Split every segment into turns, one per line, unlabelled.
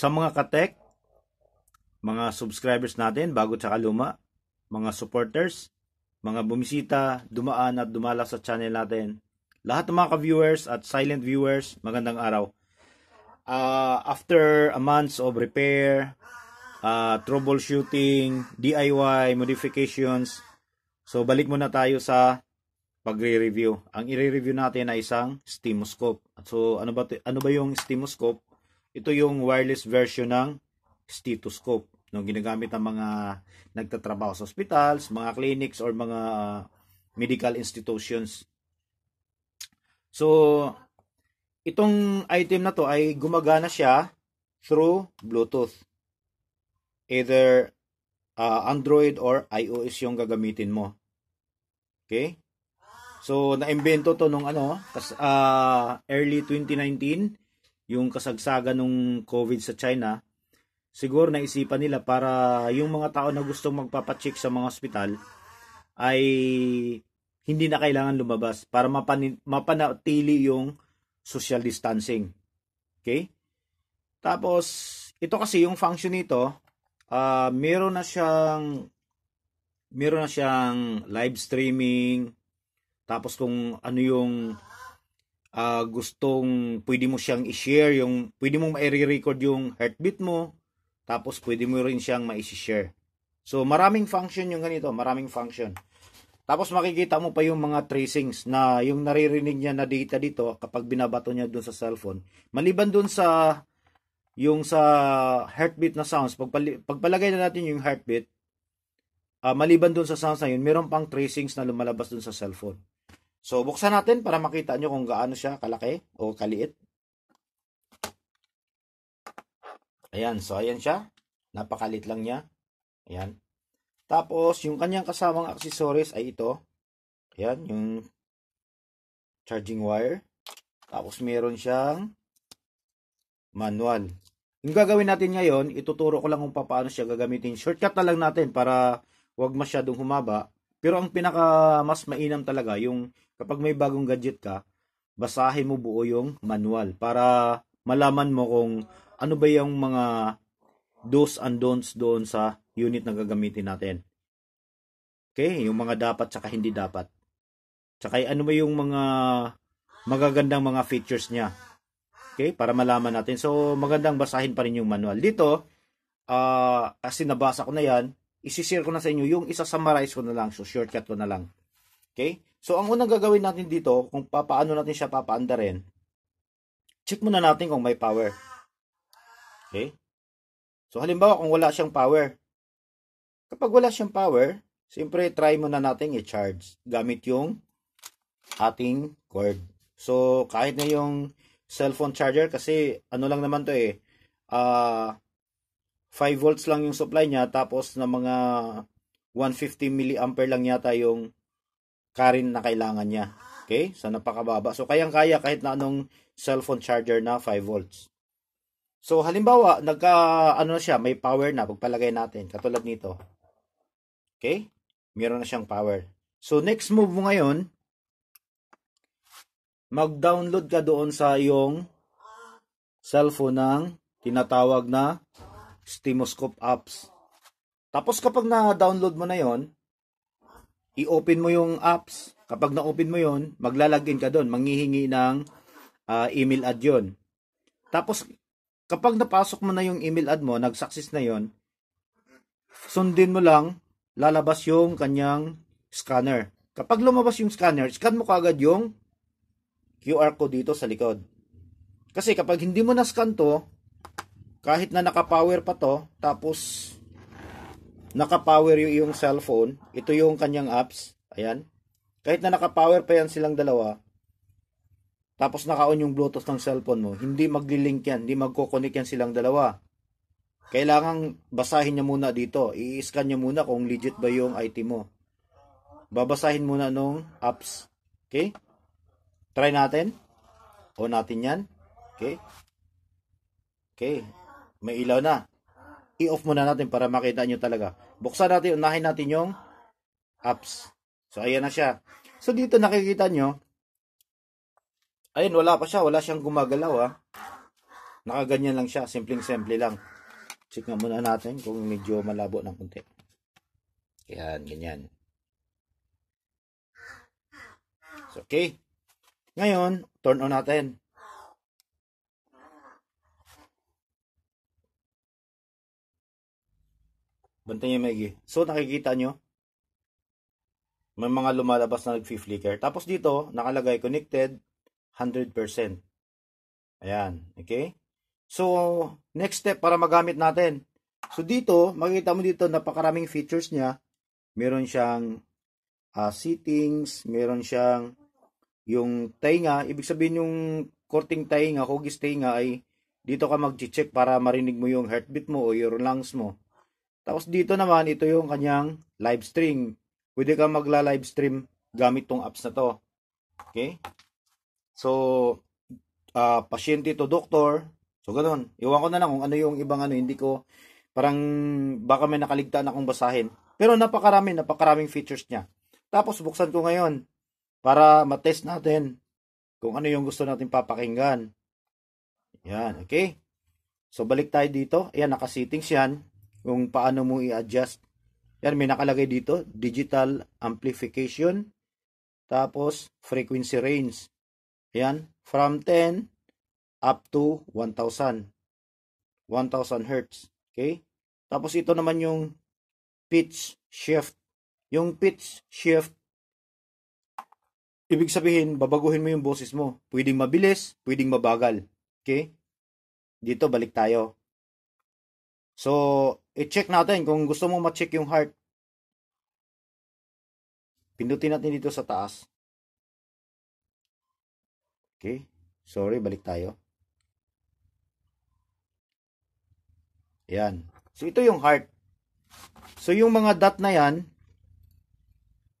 Sa mga katek, mga subscribers natin, bago tsaka luma, mga supporters, mga bumisita, dumaan at dumala sa channel natin. Lahat ng mga ka-viewers at silent viewers, magandang araw. Uh, after a months of repair, uh, troubleshooting, DIY, modifications, so balik muna tayo sa pagre-review. Ang i-review natin ay isang stemoscope. So ano ba ano ba yung stemoscope? Ito yung wireless version ng stethoscope no ginagamit ng mga nagtatrabaho sa hospitals, mga clinics or mga ah, medical institutions. So itong item na to ay gumagana siya through Bluetooth. Either uh, Android or iOS yung gagamitin mo. Okay? So naimbento to nung ano, kas, uh, early 2019 yung kasagsagan ng COVID sa China, siguro naisipan nila para yung mga tao na gustong magpapacheck sa mga ospital ay hindi na kailangan lumabas para mapan mapanatili yung social distancing. Okay? Tapos, ito kasi yung function nito, uh, meron na siyang meron na siyang live streaming, tapos kung ano yung uh, gustong pwede mo siyang i-share yung pwede mong ma-record yung heartbeat mo tapos pwede mo rin siyang ma-share. So maraming function yung ganito, maraming function. Tapos makikita mo pa yung mga tracings na yung naririnig niya na data dito kapag binabato niya doon sa cellphone. Maliban doon sa yung sa heartbeat na sounds, pagpali, pagpalagay na natin yung heartbeat, uh, maliban doon sa sounds na yun, meron pang tracings na lumalabas doon sa cellphone. So, buksan natin para makita nyo kung gaano siya kalaki o kaliit. Ayan. So, ayan siya. Napakalit lang niya. Ayan. Tapos, yung kanyang kasamang accessories ay ito. Ayan, yung charging wire. Tapos, meron siyang manual. Yung gagawin natin ngayon, ituturo ko lang kung paano siya gagamitin. Shortcut na lang natin para wag masyadong humaba. Pero ang pinaka mas mainam talaga yung kapag may bagong gadget ka, basahin mo buo yung manual para malaman mo kung ano ba yung mga do's and don'ts doon sa unit na gagamitin natin. Okay, yung mga dapat tsaka hindi dapat. Tsaka ano ba yung mga magagandang mga features niya. Okay, para malaman natin. So, magandang basahin pa rin yung manual. Dito, uh, kasi nabasa ko na yan, Isishare ko na sa inyo yung isa-summarize ko na lang. So, shortcut ko na lang. Okay? So, ang unang gagawin natin dito, kung paano natin siya papaandarin, check muna natin kung may power. Okay? So, halimbawa kung wala siyang power. Kapag wala siyang power, siyempre try muna natin i-charge gamit yung ating cord. So, kahit na yung cellphone charger kasi ano lang naman to eh, ah, uh, 5 volts lang yung supply niya tapos na mga 150 milliampere lang yata yung current na kailangan niya. Okay? So napakababa. So kayang-kaya kahit na anong cellphone charger na 5 volts. So halimbawa, nagka ano siya, may power na pagpalagay natin katulad nito. Okay? Meron na siyang power. So next move mo ngayon, mag-download ka doon sa iyong cellphone ng tinatawag na Stemoscope apps. Tapos kapag na-download mo na yon, i-open mo yung apps. Kapag na-open mo yon, maglalagin ka doon, manghihingi ng uh, email ad yon. Tapos kapag napasok mo na yung email ad mo, nag-success na yon, sundin mo lang, lalabas yung kanyang scanner. Kapag lumabas yung scanner, scan mo kagad yung QR code dito sa likod. Kasi kapag hindi mo na-scan to, kahit na nakapower pa to, tapos nakapower yung, yung cellphone, ito yung kanyang apps, ayan. Kahit na nakapower pa yan silang dalawa, tapos naka-on yung Bluetooth ng cellphone mo, hindi maglilink yan, hindi magkoconnect yan silang dalawa. Kailangan basahin niya muna dito, i-scan niya muna kung legit ba yung IT mo. Babasahin muna nung apps. Okay? Try natin. o natin yan. Okay? Okay. May ilaw na. I-off muna natin para makita nyo talaga. Buksan natin, unahin natin yung apps. So, ayan na siya. So, dito nakikita nyo, ayun, wala pa siya. Wala siyang gumagalaw, ha. Ah. Nakaganyan lang siya. Simpleng-simple lang. Check nga muna natin kung medyo malabo ng konti Yan, ganyan. So, okay. Ngayon, turn on natin. Bantay niya maigi. So, nakikita nyo, may mga lumalabas na nag-flicker. Tapos dito, nakalagay connected 100%. Ayan, okay? So, next step para magamit natin. So, dito, makikita mo dito, napakaraming features niya. Meron siyang uh, settings, meron siyang yung tainga. Ibig sabihin yung korting tainga, hugis tainga ay dito ka mag-check para marinig mo yung heartbeat mo o your lungs mo. Tapos dito naman, ito yung kanyang live stream. Pwede kang magla-live stream gamit tong apps na to. Okay? So, uh, pasyente to doctor. So, ganun. Iwan ko na lang kung ano yung ibang ano. Hindi ko, parang baka may nakaligtaan akong basahin. Pero napakarami, napakaraming features niya. Tapos buksan ko ngayon para matest natin kung ano yung gusto natin papakinggan. Yan, okay? So balik tayo dito. Ayan, naka-settings yan kung paano mo i-adjust. Yan, may nakalagay dito, digital amplification, tapos frequency range. Yan, from 10 up to 1,000. 1,000 hertz. Okay? Tapos ito naman yung pitch shift. Yung pitch shift, ibig sabihin, babaguhin mo yung boses mo. Pwedeng mabilis, pwedeng mabagal. Okay? Dito, balik tayo. So, I-check natin kung gusto mo ma-check yung heart. Pindutin natin dito sa taas. Okay. Sorry, balik tayo. Yan. So, ito yung heart. So, yung mga dot na yan,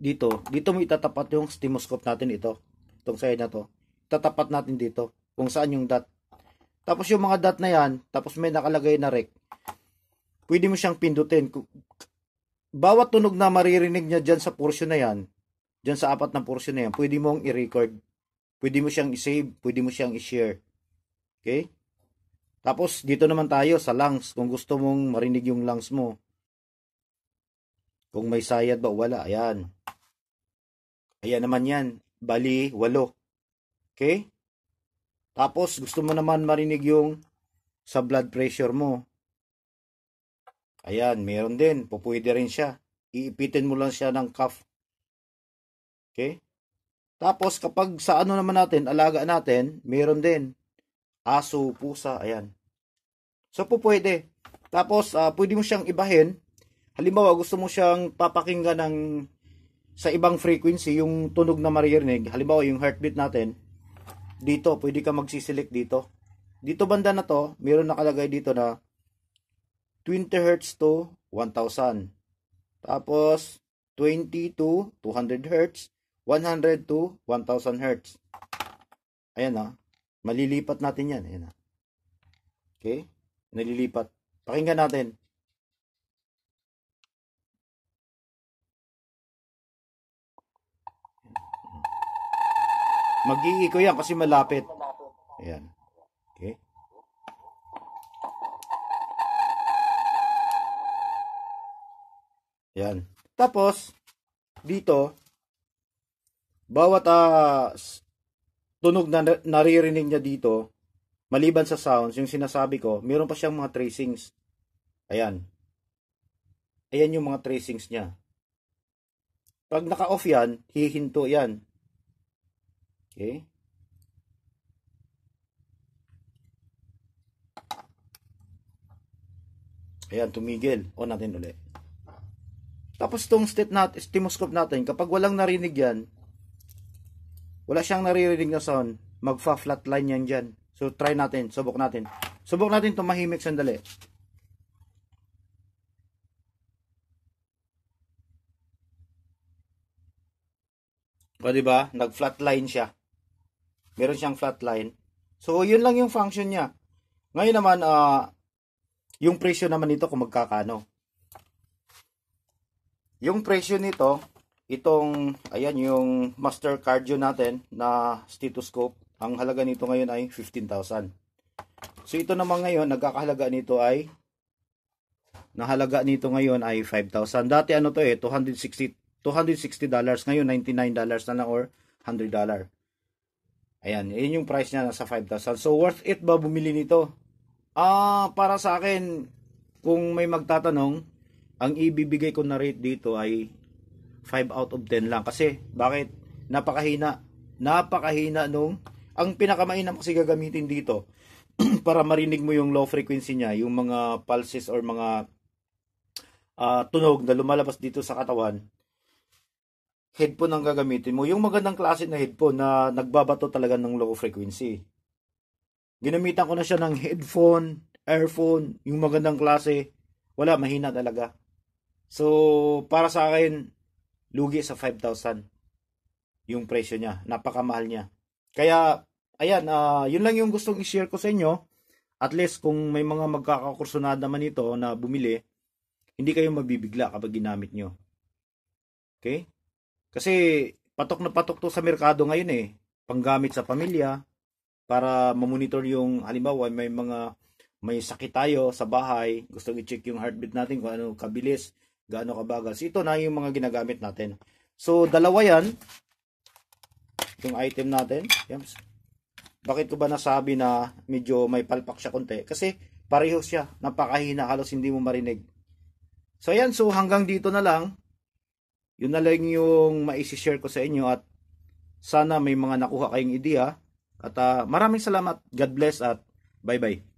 dito, dito mo itatapat yung stimoscope natin ito. Itong side na to. Itatapat natin dito kung saan yung dot. Tapos yung mga dot na yan, tapos may nakalagay na rect pwede mo siyang pindutin. Bawat tunog na maririnig niya dyan sa portion na yan, dyan sa apat na portion na yan, pwede mong i-record. Pwede mo siyang i-save, pwede mo siyang i-share. Okay? Tapos, dito naman tayo sa lungs. Kung gusto mong marinig yung lungs mo. Kung may sayad ba, wala. Ayan. Ayan naman yan. Bali, walo. Okay? Tapos, gusto mo naman marinig yung sa blood pressure mo. Ayan, meron din. Pupwede rin siya. Iipitin mo lang siya ng cuff. Okay? Tapos kapag sa ano naman natin, alaga natin, meron din. Aso, pusa, ayan. So po Tapos uh, pwede mo siyang ibahin. Halimbawa gusto mo siyang papakinggan ng sa ibang frequency yung tunog na maririnig. Halimbawa yung heartbeat natin. Dito, pwede ka magsiselect dito. Dito banda na to, meron nakalagay dito na 20 Hz to 1000. Tapos 20 to 200 Hz, 100 to 1000 Hz. Ayan ah. Malilipat natin yan. Ayan ah. Okay? Nalilipat. Pakinggan natin. Mag-iiko yan kasi malapit. Ayan. Yan. Tapos, dito, bawat uh, tunog na naririnig niya dito, maliban sa sounds, yung sinasabi ko, meron pa siyang mga tracings. Ayan. Ayan yung mga tracings niya. Pag naka-off yan, hihinto yan. Okay? Ayan, tumigil. On natin ulit. Tapos itong step natin, stemoscope natin, kapag walang narinig yan, wala siyang naririnig na sound, magfa-flatline yan dyan. So, try natin, subok natin. Subok natin tumahimik sandali. O, diba? Nag-flatline siya. Meron siyang flatline. So, yun lang yung function niya. Ngayon naman, uh, yung presyo naman nito kung magkakano. Yung presyo nito, itong, ayan, yung master cardio natin na stethoscope, ang halaga nito ngayon ay 15,000. So, ito naman ngayon, nagkakahalaga nito ay, nahalaga nito ngayon ay 5,000. Dati ano to eh, 260, 260 dollars. Ngayon, 99 dollars na lang or 100 dollar. Ayan, yun yung price niya nasa 5,000. So, worth it ba bumili nito? Ah, para sa akin, kung may magtatanong, ang ibibigay ko na rate dito ay 5 out of 10 lang. Kasi, bakit? Napakahina. Napakahina nung, ang pinakamainam kasi gagamitin dito, para marinig mo yung low frequency niya, yung mga pulses or mga uh, tunog na lumalabas dito sa katawan, headphone ang gagamitin mo. Yung magandang klase na headphone na nagbabato talaga ng low frequency. Ginamitan ko na siya ng headphone, earphone, yung magandang klase. Wala, mahina talaga. So, para sa akin, lugi sa 5,000 yung presyo niya. Napakamahal niya. Kaya, ayan, uh, yun lang yung gustong i-share ko sa inyo. At least, kung may mga magkakakursunada man ito na bumili, hindi kayo mabibigla kapag ginamit nyo. Okay? Kasi, patok na patok to sa merkado ngayon eh. Panggamit sa pamilya, para mamonitor yung, halimbawa, may mga, may sakit tayo sa bahay, gusto i-check yung heartbeat natin kung ano kabilis, gaano kabagal. So, ito na yung mga ginagamit natin. So, dalawa yan. Yung item natin. Yams. Bakit ko ba nasabi na medyo may palpak siya konti? Kasi pareho siya. Napakahina. Halos hindi mo marinig. So, ayan. So, hanggang dito na lang. Yun na lang yung maisishare ko sa inyo at sana may mga nakuha kayong ideya. At uh, maraming salamat. God bless at bye-bye.